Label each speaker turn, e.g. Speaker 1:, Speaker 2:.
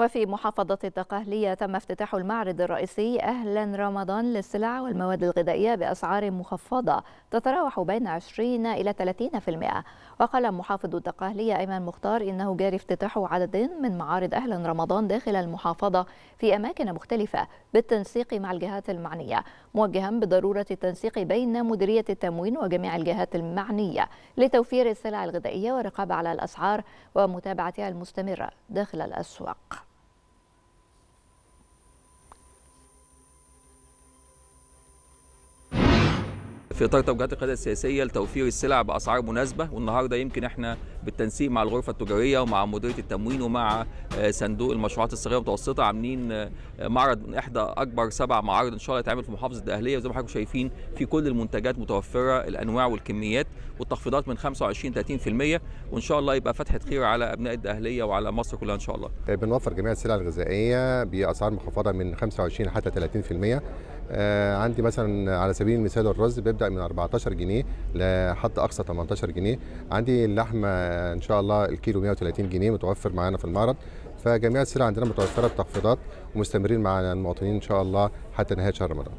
Speaker 1: وفي محافظة التقهلية تم افتتاح المعرض الرئيسي أهلا رمضان للسلع والمواد الغذائية بأسعار مخفضة تتراوح بين 20 إلى 30% وقال محافظ التقهلية أيمن مختار إنه جاري افتتاح عدد من معارض أهلا رمضان داخل المحافظة في أماكن مختلفة بالتنسيق مع الجهات المعنية موجها بضرورة التنسيق بين مديرية التموين وجميع الجهات المعنية لتوفير السلع الغذائية والرقابة على الأسعار ومتابعتها المستمرة داخل الأسواق
Speaker 2: في اطار توجيهات القياده السياسيه لتوفير السلع باسعار مناسبه والنهارده يمكن احنا بالتنسيق مع الغرفه التجاريه ومع مديريه التموين ومع آه، صندوق المشروعات الصغيره والمتوسطه عاملين آه، معرض من احدى اكبر سبع معارض ان شاء الله يتعمل في محافظه الاهليه وزي ما حضراتكم شايفين في كل المنتجات متوفره الانواع والكميات والتخفيضات من 25 30% وان شاء الله يبقى فتحه خير على ابناء الاهليه وعلى مصر كلها ان شاء الله.
Speaker 3: آه، بنوفر جميع السلع الغذائيه باسعار مخفضه من 25 حتى 30%. آه عندي مثلا على سبيل المثال الرز بيبدا من 14 جنيه لحد اقصى 18 جنيه عندي اللحمه ان شاء الله الكيلو 130 جنيه متوفر معانا في المعرض فجميع السلع عندنا متوفره بتخفيضات ومستمرين مع المواطنين ان شاء الله حتى نهايه شهر رمضان